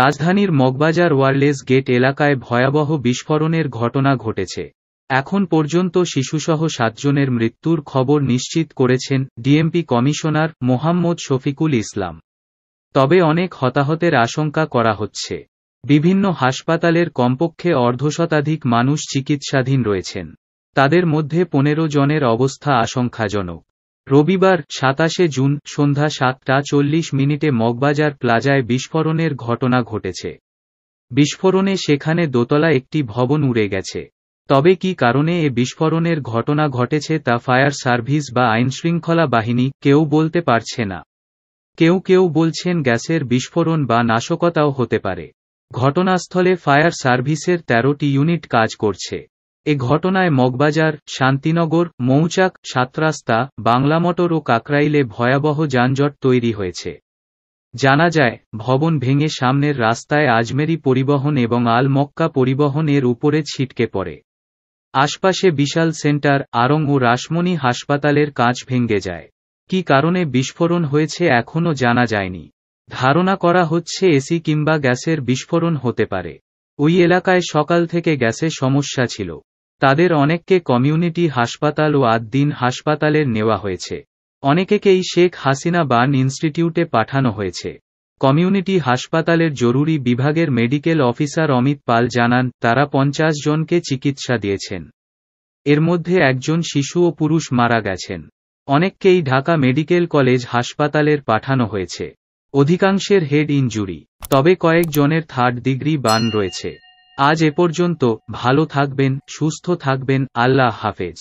রাজধানীর Moghbazar wireless gate এলাকায় ভয়াবহ বিস্ফোরণের ঘটনা ঘটেছে এখন পর্যন্ত শিশুসহ সাতজনের মৃত্যুর খবর নিশ্চিত করেছেন ডিএমপি কমিশনার মোহাম্মদ শফিকুল ইসলাম তবে অনেক হতাহতের আশঙ্কা করা হচ্ছে বিভিন্ন হাসপাতালের কমপক্ষে অর্ধশতাধিক মানুষ চিকিৎসাধীন রয়েছেন তাদের মধ্যে পনেরো জনের অবস্থা আশঙ্কাজনক রবিবার সাতাশে জুন সন্ধ্যা সাতটা চল্লিশ মিনিটে মগবাজার প্লাজায় বিস্ফোরণের ঘটনা ঘটেছে বিস্ফোরণে সেখানে দোতলা একটি ভবন উড়ে গেছে তবে কি কারণে এ বিস্ফোরণের ঘটনা ঘটেছে তা ফায়ার সার্ভিস বা আইনশৃঙ্খলা বাহিনী কেউ বলতে পারছে না কেউ কেউ বলছেন গ্যাসের বিস্ফোরণ বা নাশকতাও হতে পারে ঘটনাস্থলে ফায়ার সার্ভিসের তেরোটি ইউনিট কাজ করছে এ ঘটনায় মগবাজার শান্তিনগর মৌচাক সাতরাস্তা বাংলামটর ও কাকরাইলে ভয়াবহ যানজট তৈরি হয়েছে জানা যায় ভবন ভেঙে সামনের রাস্তায় আজমেরি পরিবহন এবং আল মক্কা পরিবহন এর উপরে ছিটকে পড়ে আশপাশে বিশাল সেন্টার আরং ও রাসমণি হাসপাতালের কাঁচ ভেঙে যায় কি কারণে বিস্ফোরণ হয়েছে এখনও জানা যায়নি ধারণা করা হচ্ছে এসি কিংবা গ্যাসের বিস্ফোরণ হতে পারে ওই এলাকায় সকাল থেকে গ্যাসে সমস্যা ছিল তাদের অনেককে কমিউনিটি হাসপাতাল ও আদ্দিন হাসপাতালের নেওয়া হয়েছে অনেকেকেই শেখ হাসিনা বার্ন ইনস্টিটিউটে পাঠানো হয়েছে কমিউনিটি হাসপাতালের জরুরি বিভাগের মেডিকেল অফিসার অমিত পাল জানান তারা পঞ্চাশ জনকে চিকিৎসা দিয়েছেন এর মধ্যে একজন শিশু ও পুরুষ মারা গেছেন অনেককেই ঢাকা মেডিকেল কলেজ হাসপাতালের পাঠানো হয়েছে অধিকাংশের হেড ইনজুরি তবে কয়েকজনের থার্ড ডিগ্রি বান রয়েছে আজ এ পর্যন্ত ভালো থাকবেন সুস্থ থাকবেন আল্লাহ হাফেজ